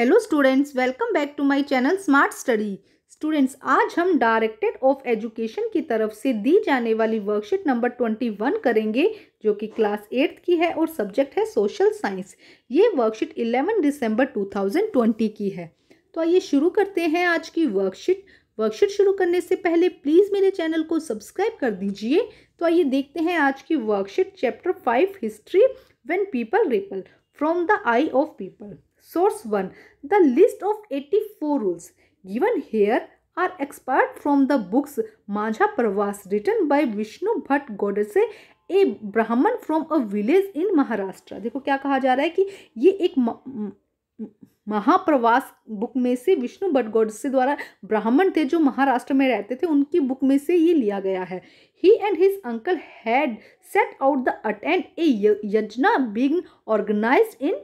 Hello students welcome back to my channel smart study students आज हम directed of education की तरफ से दी जाने वाली वर्कशीट नंबर ट्वेंटी वन करेंगे जो कि क्लास एट्थ की है और सब्जेक्ट है सोशल साइंस ये worksheet eleven December two thousand twenty की है तो आइए शुरू करते हैं आज की वर्कशीट वर्कशीट शुरू करने से पहले प्लीज़ मेरे चैनल को सब्सक्राइब कर दीजिए तो आइए देखते हैं आज की worksheet chapter five history when people rebel from the eye of people Source 1. The list of 84 rules given here are expired from the books Majha Pravas written by Vishnu Bhatt Godse a Brahmin from a village in Maharashtra देखो क्या कहा जा रहा है कि ये एक महाप्रवास book में से विष्णु भट्ट गौडसे द्वारा ब्राह्मण थे जो महाराष्ट्र में रहते थे उनकी बुक में से ये लिया गया है he and his uncle had set out the attend a yajna being organise इन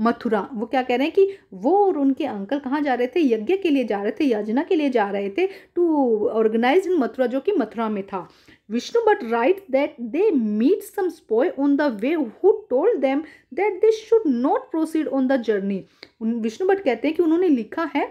मथुरा वो क्या कह रहे हैं कि वो और उनके अंकल कहाँ जा रहे थे यज्ञ के लिए जा रहे थे याजना के लिए जा रहे थे टू ऑर्गेनाइज इन मथुरा जो कि मथुरा में था Vishnu Bhatt wrote that they meet some sepoy on the way who told them that they should not proceed on the journey Vishnu Bhatt कहते हैं कि उन्होंने लिखा है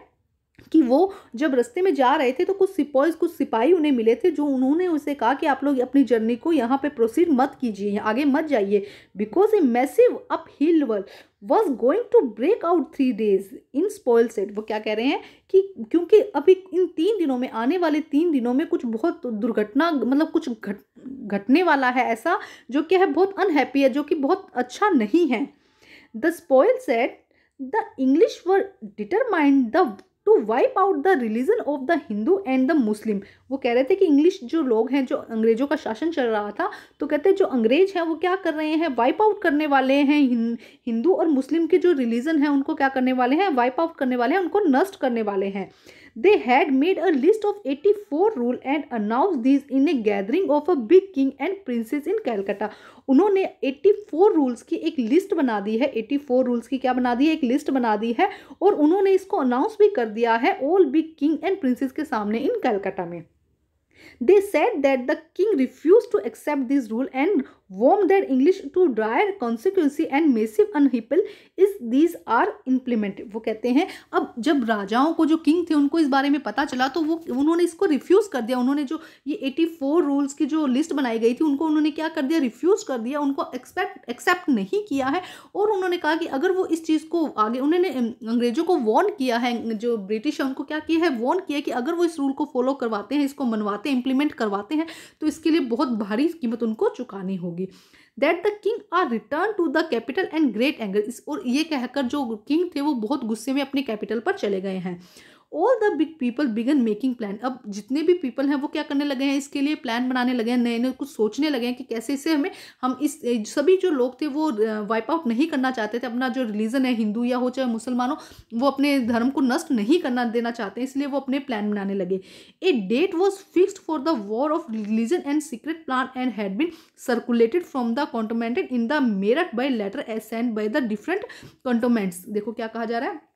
कि वो जब रास्ते में जा रहे थे तो कुछ सिपॉइज कुछ सिपाही उन्हें मिले थे जो उन्होंने उसे कहा कि आप लोग अपनी जर्नी को यहाँ पे प्रोसीड मत कीजिए आगे मत जाइए because a massive upheaval was going to break out three days in sepoys said वो क्या कह रहे हैं कि क्योंकि अभी इन तीन दिनों में आने वाले तीन दिनों में कुछ बहुत दुर्घटना मतलब कुछ घट घटने वाला है ऐसा जो क्या है बहुत अनहैप्पी है जो कि बहुत अच्छा नहीं है the sepoys said the English were determined the to wipe out the religion of the Hindu and the Muslim वो कह रहे थे कि इंग्लिश जो लोग हैं जो अंग्रेजों का शासन चल रहा था तो कहते हैं जो अंग्रेज हैं वो क्या कर रहे हैं वाइप आउट करने वाले हैं हिंदू और मुस्लिम के जो रिलीजन है उनको क्या करने वाले हैं वाइप आउट करने वाले हैं उनको नष्ट करने वाले हैं They had made a list of 84 rule and announced these in a gathering of a big king and princess in Calcutta. उन्होंने 84 rules की एक लिस्ट बना दी है 84 rules की क्या बना दी है एक लिस्ट बना दी है और उन्होंने इसको अनाउंस भी कर दिया है all big king and princes के सामने इन कैलकाटा में they said that the king refused to accept this rule and warm their English to dire consequency and massive unhipple is these are implemented वो कहते हैं अब जब राजाओं को जो किंग थे उनको इस बारे में पता चला तो वो उन्होंने इसको रिफ्यूज़ कर दिया उन्होंने जो ये एटी फोर रूल्स की जो लिस्ट बनाई गई थी उनको उन्होंने क्या कर दिया रिफ्यूज़ कर दिया उनको एक्सपेक्ट एक्सेप्ट नहीं किया है और उन्होंने कहा कि अगर वो इस चीज़ को आगे उन्होंने अंग्रेज़ों को वॉर्न किया है जो ब्रिटिश है उनको क्या किया है वॉर्न किया कि अगर वो इस रूल को फॉलो करवाते हैं इसको मनवाते हैं इम्प्लीमेंट करवाते हैं तो इसके लिए बहुत भारी कीमत उनको चुकानी होगी होगी that the king are return to the capital and great angle और ये कहकर जो किंग थे वो बहुत गुस्से में अपने कैपिटल पर चले गए हैं all the big people began making plan अब जितने भी पीपल हैं वो क्या करने लगे हैं इसके लिए प्लान बनाने लगे हैं नए नए कुछ सोचने लगे हैं कि कैसे इसे हमें हम इस सभी जो लोग थे वो वाइप आउट नहीं करना चाहते थे अपना जो रिलीजन है हिंदू या हो चाहे मुसलमानों वो अपने धर्म को नष्ट नहीं करना देना चाहते इसलिए वो अपने प्लान बनाने लगे a date was fixed for the war of religion and secret plan and had been circulated from the cantonment in the Meerut by letters and by the different cantonments देखो क्या कहा जा रहा है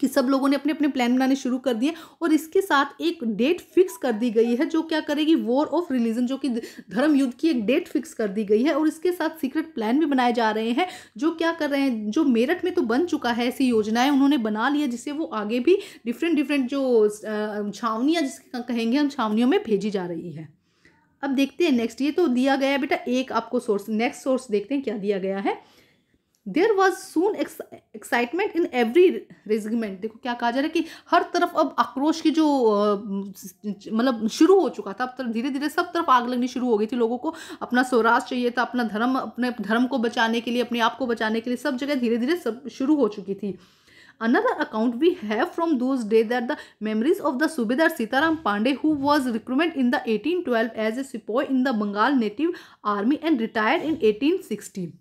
कि सब लोगों ने अपने अपने प्लान बनाने शुरू कर दिए और इसके साथ एक डेट फिक्स कर दी गई है जो क्या करेगी वॉर ऑफ रिलीजन जो कि धर्म युद्ध की एक डेट फिक्स कर दी गई है और इसके साथ सीक्रेट प्लान भी बनाए जा रहे हैं जो क्या कर रहे हैं जो मेरठ में तो बन चुका है ऐसी योजनाएं उन्होंने बना लिया जिसे वो आगे भी डिफरेंट डिफरेंट जो छावनियाँ जिसके कहेंगे हम छावनियों में भेजी जा रही है अब देखते हैं नेक्स्ट ये तो दिया गया बेटा एक आपको सोर्स नेक्स्ट सोर्स देखते हैं क्या दिया गया है there was soon excitement in every regiment देखो क्या कहा जा रहा है कि हर तरफ अब आक्रोश की जो मतलब शुरू हो चुका था अब तरफ धीरे धीरे सब तरफ आग लगनी शुरू हो गई थी लोगों को अपना स्वराज चाहिए था अपना धर्म अपने धर्म को बचाने के लिए अपने आप को बचाने के लिए सब जगह धीरे धीरे सब शुरू हो चुकी थी another we have from those day that the memories of the of Sitaram Pande who was who in the eighteen twelve as a a in the Bengal native army and retired in eighteen sixteen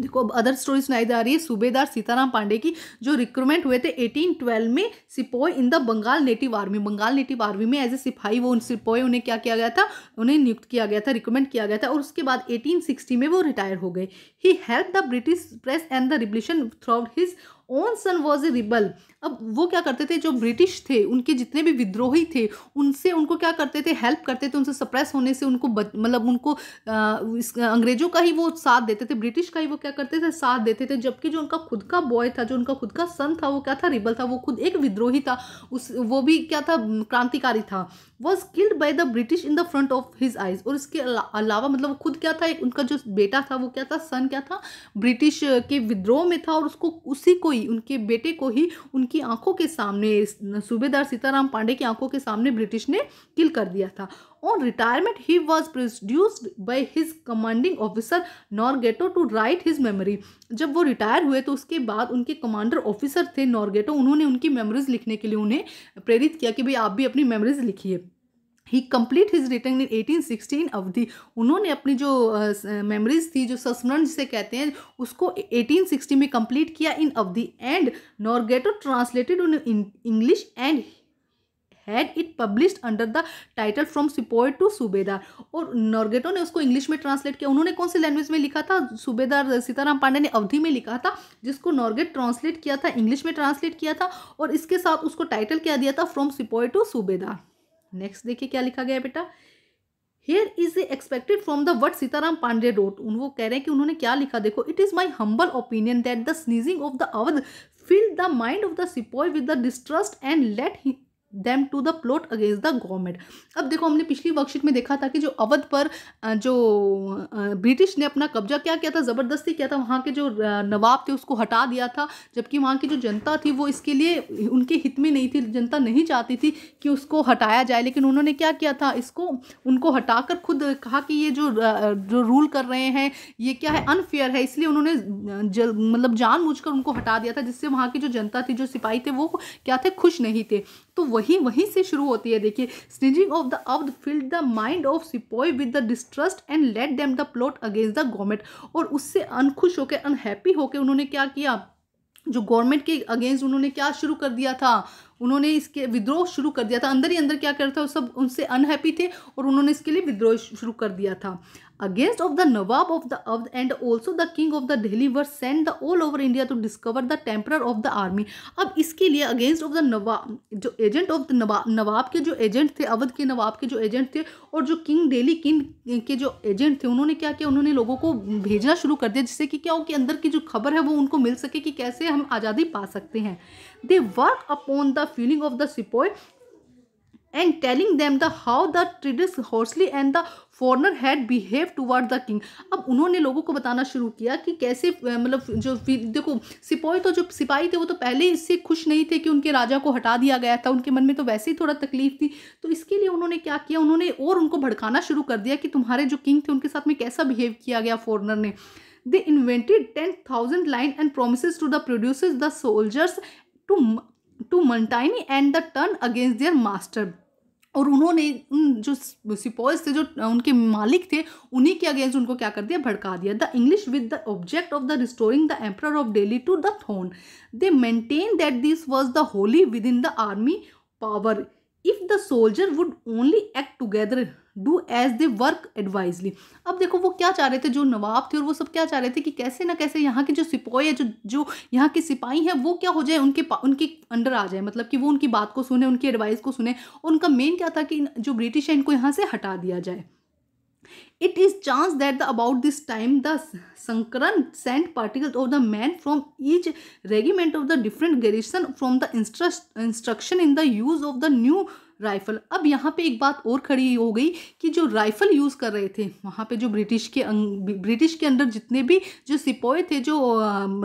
देखो अब other story सुनाई जा रही है सूबेदार सीताराम पांडे की जो recruitment हुए थे 1812 में sepoy in the Bengal native army Bengal native army में एज ए सिपाही वो उन सिपोई उन्हें क्या किया गया था उन्हें नियुक्त किया गया था रिक्रूटमेंट किया गया था और उसके बाद 1860 में वो रिटायर हो गए he help the British press and the revolution through his own son was a rebel अब वो क्या करते थे जो ब्रिटिश थे उनके जितने भी विद्रोही थे उनसे उनको क्या करते थे हेल्प करते थे उनसे सप्रेस होने से उनको मतलब उनको अंग्रेजों का ही वो साथ देते थे ब्रिटिश का ही वो क्या करते थे साथ देते थे जबकि जो उनका खुद का बॉय था जो उनका खुद का सन था वो क्या था रिबल था वो खुद एक विद्रोही था उस वो भी क्या था क्रांतिकारी था was killed by the British in the front of his eyes और इसके अलावा मतलब खुद क्या था उनका जो बेटा था वो क्या था सन क्या था ब्रिटिश के विद्रोह में था और उसको उसी को ही उनके बेटे को ही उनके उनकी आंखों के सामने सूबेदार सीताराम पांडे की आंखों के सामने ब्रिटिश ने किल कर दिया था on retirement he was produced by his commanding officer Norgate to write his memory जब वो रिटायर हुए तो उसके बाद उनके कमांडर ऑफिसर थे नॉर्गेटो उन्होंने उनकी मेमोरीज लिखने के लिए उन्हें प्रेरित किया कि भाई आप भी अपनी मेमोरीज लिखिए he complete his return in sixteen Awadhi उन्होंने अपनी जो मेमोरीज uh, थी जो संस्मरण जिसे कहते हैं उसको एटीन सिक्सटी में कंप्लीट किया in Awadhi and Norgate translated in English and had it publish under the title from sepoy to subedar और नॉर्गेटो ने उसको इंग्लिश में ट्रांसलेट किया उन्होंने कौन सी लैंग्वेज में लिखा था सूबेदार सीताराम पांडे ने अवधि में लिखा था जिसको नॉर्गेट ट्रांसलेट किया था इंग्लिश में ट्रांसलेट किया था और इसके साथ उसको टाइटल क्या दिया था from sepoy to subedar next देखिए क्या लिखा गया बेटा here is expected from the word Sitaram Pande डोट उन कह रहे हैं कि उन्होंने क्या लिखा देखो it is my humble opinion that the sneezing of the Awadh feel the mind of the sepoy with the distrust and let them to the plot against the government अब देखो हमने पिछली वर्कशीट में देखा था कि जो अवध पर जो ब्रिटिश ने अपना कब्जा क्या किया था ज़बरदस्ती किया था वहाँ के जो नवाब थे उसको हटा दिया था जबकि वहाँ की जो जनता थी वो इसके लिए उनके हित में नहीं थी जनता नहीं चाहती थी कि उसको हटाया जाए लेकिन उन्होंने क्या किया था इसको उनको हटाकर खुद कहा कि ये जो जो रूल कर रहे हैं ये क्या है अनफेयर है इसलिए उन्होंने मतलब जानबूझकर उनको हटा दिया था जिससे वहाँ की जो जनता थी जो सिपाही थे वो क्या थे खुश नहीं थे तो वही वहीं से शुरू होती है देखिए स्निजिंग ऑफ द अब filled the mind of sepoy with the distrust and let them the plot against the government और उससे अनखुश होकर अनहैप्पी होकर उन्होंने क्या किया जो गवर्नमेंट के अगेंस्ट उन्होंने क्या शुरू कर दिया था उन्होंने इसके विद्रोह शुरू कर दिया था अंदर ही अंदर क्या करता था सब उनसे अनहैप्पी थे और उन्होंने इसके लिए विद्रोह शुरू कर दिया था Against of the Nawab of the Avd and also the king of the Delhi were sent the all over India to discover the temperer of the army. अब इसके लिए against of the Nawab जो agent of the Nawab नवाब के जो agent थे अवध के नवाब के जो agent थे और जो king Delhi king के जो agent थे उन्होंने क्या किया उन्होंने लोगों को भेजना शुरू कर दिया जिससे कि क्या हो कि अंदर की जो खबर है वो उनको मिल सके कि कैसे हम आज़ादी पा सकते हैं they work upon the feeling of the sepoy and telling them the how the traders harshly and the foreigner had behave toward the king अब उन्होंने लोगों को बताना शुरू किया कि कैसे मतलब जो देखो सिपाही तो जो सिपाही थे वो तो पहले इससे खुश नहीं थे कि उनके राजा को हटा दिया गया था उनके मन में तो वैसे ही थोड़ा तकलीफ थी तो इसके लिए उन्होंने क्या किया उन्होंने और उनको भड़काना शुरू कर दिया कि तुम्हारे जो किंग थे उनके साथ में कैसा बिहेव किया गया फॉरनर ने they invented ten thousand line and promise to the producers the soldiers to to mutiny and the turn against their master और उन्होंने जो सिपॉज थे जो उनके मालिक थे उन्हीं के अगेंस्ट उनको क्या कर दिया भड़का दिया the English with the object of the restoring the emperor of Delhi to the throne they maintain that this was the wholly within the army power if the soldier would only act together do as they work advisedly अब देखो वो क्या चाह रहे थे जो नवाब थे और वो सब क्या चाह रहे थे कि कैसे ना कैसे यहाँ के जो सिपाही है जो जो यहाँ के सिपाही हैं वो क्या हो जाए उनके उनके अंडर आ जाए मतलब कि वो उनकी बात को सुने उनकी एडवाइस को सुने और उनका मेन क्या था कि जो ब्रिटिश है इनको यहाँ से हटा दिया जाए it is chance that the about this time the संकरण sent particle of the man from each regiment of the different garrison from the instruction in the use of the new rifle अब यहाँ पे एक बात और खड़ी हो गई कि जो राइफ़ल यूज़ कर रहे थे वहाँ पे जो ब्रिटिश के अं-, ब्रिटिश के अंडर जितने भी जो सिपोए थे जो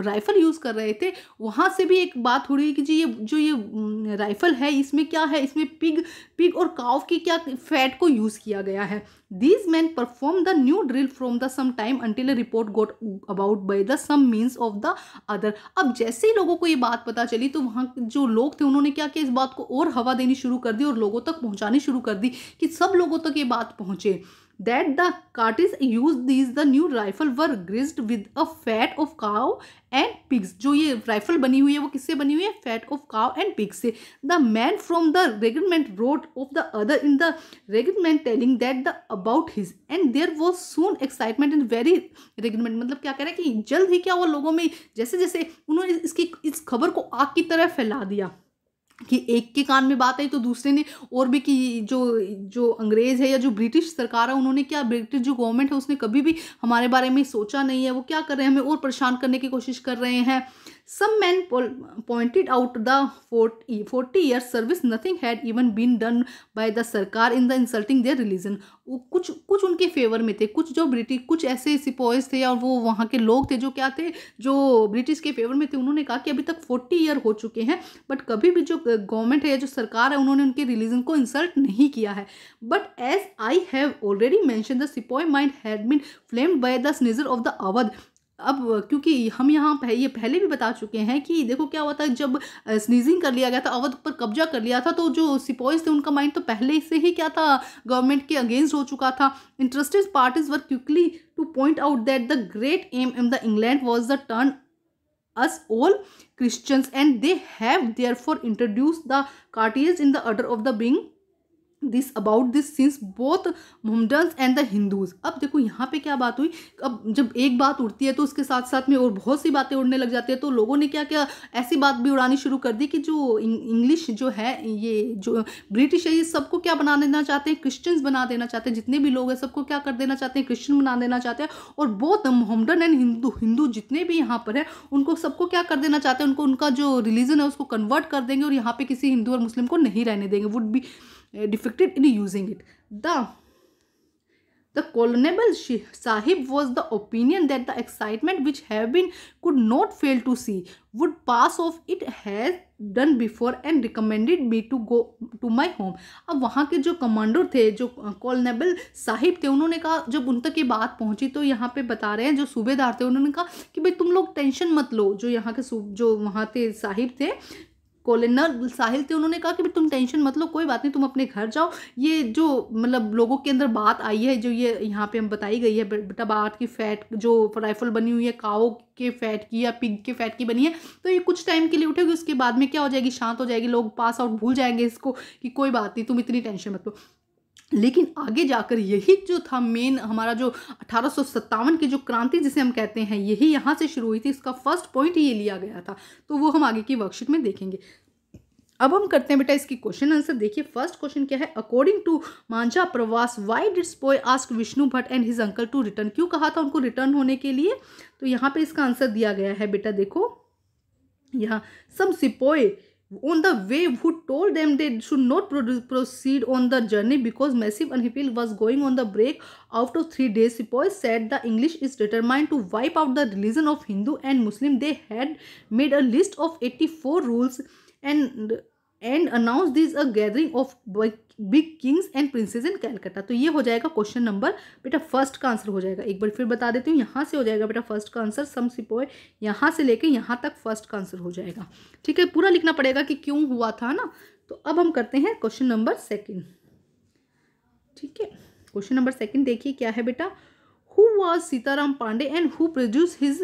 राइफ़ल यूज़ कर रहे थे वहाँ से भी एक बात हो रही कि जी ये जो ये राइफ़ल है इसमें क्या है इसमें पिग पिग और काव की क्या फैट को यूज़ किया गया है These men performed the new drill from the some time until a report got about by the some means of the other. अब जैसे ही लोगों को ये बात पता चली तो वहाँ जो लोग थे उन्होंने क्या किया इस बात को और हवा देनी शुरू कर दी और लोगों तक पहुँचानी शुरू कर दी कि सब लोगों तक ये बात पहुँचे that the the is use these the new rifle were greased with a fat of cow and pigs जो ये राइफल बनी हुई है वो किससे बनी हुई है fat of cow and pigs से the man from the regiment road of the other in the regiment telling that the about his and there was soon excitement in very regiment मतलब क्या कह रहे हैं कि जल्द ही क्या वो लोगों में जैसे जैसे उन्होंने इसकी इस खबर को आग की तरह फैला दिया कि एक के कान में बात आई तो दूसरे ने और भी कि जो जो अंग्रेज़ है या जो ब्रिटिश सरकार है उन्होंने क्या ब्रिटिश जो गवर्नमेंट है उसने कभी भी हमारे बारे में सोचा नहीं है वो क्या कर रहे हैं हमें और परेशान करने की कोशिश कर रहे हैं Some men pointed out the 40 years service nothing had even been done by the सरकार in the insulting their religion. कुछ कुछ उनके फेवर में थे कुछ जो ब्रिटिश कुछ ऐसे सिपॉयज थे और वो वहाँ के लोग थे जो क्या थे जो ब्रिटिश के फेवर में थे उन्होंने कहा कि अभी तक फोर्टी ईयर हो चुके हैं बट कभी भी जो गवर्नमेंट है या जो सरकार है उन्होंने उनके रिलीजन को इंसल्ट नहीं किया है but as I have already mention the sepoy mind had been flamed by the seizure of the Awadh अब क्योंकि हम यहाँ पह, ये पहले भी बता चुके हैं कि देखो क्या हुआ था जब स्नीजिंग कर लिया गया था अवध पर कब्जा कर लिया था तो जो सिपॉइज थे उनका माइंड तो पहले से ही क्या था गवर्नमेंट के अगेंस्ट हो चुका था interested parties were quickly to point out that the great men in the England was the turn all Christians and they have their for introduce the cartridge in the order of the being this about this since both Mohammedans and the Hindus अब देखो यहाँ पे क्या बात हुई अब जब एक बात उड़ती है तो उसके साथ साथ में और बहुत सी बातें उड़ने लग जाती है तो लोगों ने क्या क्या ऐसी बात भी उड़ानी शुरू कर दी कि जो इंग्लिश जो है ये जो ब्रिटिश है ये सबको क्या बना देना चाहते हैं क्रिश्चियंस बना देना चाहते हैं जितने भी लोग हैं सबको क्या कर देना चाहते हैं क्रिश्चियन बना देना चाहते हैं और both Mohammedan and Hindu Hindu जितने भी यहाँ पर है उनको सबको क्या कर देना चाहते हैं उनको उनका जो रिलीजन है उसको कन्वर्ट कर देंगे और यहाँ पर किसी हिंदू और मुस्लिम को नहीं रहने देंगे वुड भी defected in using it. The the Colonel Sahib was the opinion that the excitement which have been could not fail to see would pass off it has done before and recommended me to go to my home. अब वहाँ के जो commander थे जो कॉलनेबल साहिब थे उन्होंने कहा जब उन तक ये बात पहुँची तो यहाँ पे बता रहे हैं जो सूबेदार थे उन्होंने कहा कि भाई तुम लोग टेंशन मत लो जो यहाँ के जो वहाँ थे साहिब थे कोलिनर साहिल थे उन्होंने कहा कि भाई तुम टेंशन मत लो कोई बात नहीं तुम अपने घर जाओ ये जो मतलब लोगों के अंदर बात आई है जो ये यहाँ पे हम बताई गई है बेटा बाहर की फैट जो राइफल बनी हुई है काओ के फैट की या पिग के फैट की बनी है तो ये कुछ टाइम के लिए उठेगी उसके बाद में क्या हो जाएगी शांत हो जाएगी लोग पास आउट भूल जाएंगे इसको कि कोई बात नहीं तुम इतनी टेंशन मत लो लेकिन आगे जाकर यही जो था मेन हमारा जो अठारह की जो क्रांति जिसे हम कहते हैं यही यहाँ से शुरू हुई थी इसका फर्स्ट पॉइंट ये लिया गया था तो वो हम आगे की वर्कशीट में देखेंगे अब हम करते हैं बेटा इसकी क्वेश्चन आंसर देखिए फर्स्ट क्वेश्चन क्या है according to Majha Pravas why did's boy ask Vishnu Bhatt and his uncle to return क्यों कहा था उनको रिटर्न होने के लिए तो यहाँ पे इसका आंसर दिया गया है बेटा देखो यहाँ some sepoy on the way who told them they should not proceed on the journey because Massive Unhipil was going on the break after three days. Sepoy said the English is determined to wipe out the religion of Hindu and Muslim. They had made a list of 84 rules and and announce this a gathering of big kings and princes in Calcutta तो ये हो जाएगा question number बेटा first का answer हो जाएगा एक बार फिर बता देती हूँ यहाँ से हो जाएगा बेटा फर्स्ट का आंसर सम सिपोए यहाँ से लेके यहाँ तक फर्स्ट का आंसर हो जाएगा ठीक है पूरा लिखना पड़ेगा कि क्यों हुआ था ना तो अब हम करते हैं क्वेश्चन नंबर सेकेंड ठीक है क्वेश्चन नंबर सेकेंड देखिए क्या है बेटा who was Sitaram Pande and who produce his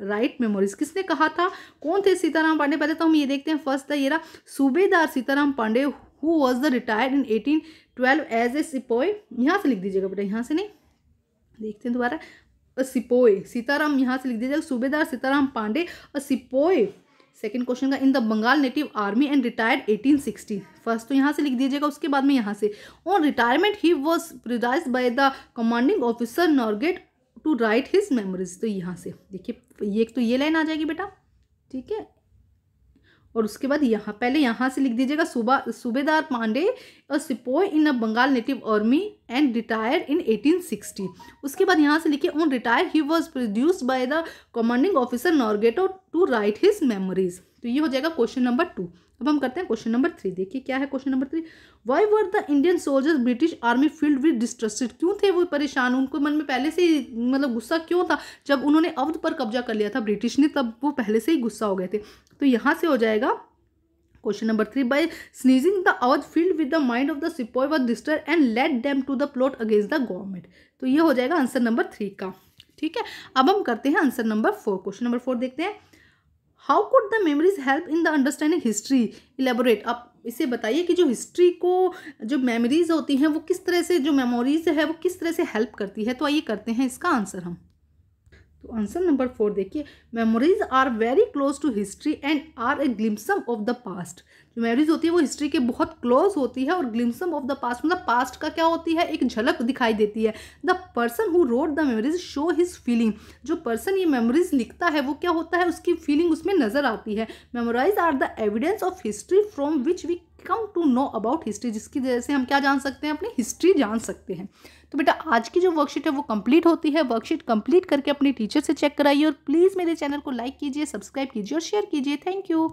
write memories किसने कहा था कौन थे सीताराम पांडे पहले तो हम ये देखते हैं फर्स्ट था ये रहा subedar Sitaram Pande who was the retired in eighteen twelve as a sepoy यहाँ से लिख दीजिएगा बेटा यहाँ से नहीं देखते हैं दोबारा सिपोय सीताराम यहाँ से लिख दीजिएगा subedar Sitaram Pande a sepoy second question का in the Bengal native army and retired 1860 first तो यहाँ से लिख दीजिएगा उसके बाद में यहाँ से on retirement he was prides by the commanding officer Norgate to write his memories तो यहाँ से देखिए ये एक तो ये लाइन आ जाएगी बेटा ठीक है और उसके बाद यहाँ पहले यहाँ से लिख दीजिएगा सुबह सूबेदार पांडे और sepoy in a Bengal native army and retire in 1860 उसके बाद यहाँ से लिखिए on retire he was produce by the commanding officer Norgate to write his memories तो ये हो जाएगा क्वेश्चन नंबर टू अब हम करते हैं क्वेश्चन नंबर थ्री देखिए क्या है question number three why were the Indian soldiers British army filled with distrusted क्यों थे वो परेशान उनको मन में पहले से ही मतलब गुस्सा क्यों था जब उन्होंने अवध पर कब्जा कर लिया था ब्रिटिश ने तब वो पहले से ही गुस्सा हो गए थे तो यहाँ से हो जाएगा question number three by sneezing the Awadh filled with the mind of the sepoy was distrust and let them to the plot against the government तो ये हो जाएगा आंसर नंबर थ्री का ठीक है अब हम करते हैं answer number four question number four देखते हैं how could the memories help in the understanding history elaborate आप इसे बताइए कि जो हिस्ट्री को जो मेमोरीज होती हैं वो किस तरह से जो मेमोरीज है वो किस तरह से हेल्प करती है तो आइए करते हैं इसका आंसर हम तो आंसर नंबर फोर देखिए memories are very close to history and are a glimpse of the past जो मेमोरीज होती है वो हिस्ट्री के बहुत क्लोज होती है और ग्लिम्सम ऑफ द पास्ट मतलब पास्ट का क्या होती है एक झलक दिखाई देती है the person who wrote the memories show his feeling जो पर्सन ये मेमोरीज लिखता है वो क्या होता है उसकी फीलिंग उसमें नजर आती है memories are the evidence of history from which we come to know about history जिसकी वजह से हम क्या जान सकते हैं अपनी हिस्ट्री जान सकते हैं तो बेटा आज की जो वर्कशीट है वो कंप्लीट होती है वर्कशीट कंप्लीट करके अपने टीचर से चेक कराइए और प्लीज़ मेरे चैनल को लाइक कीजिए सब्सक्राइब कीजिए और शेयर कीजिए थैंक यू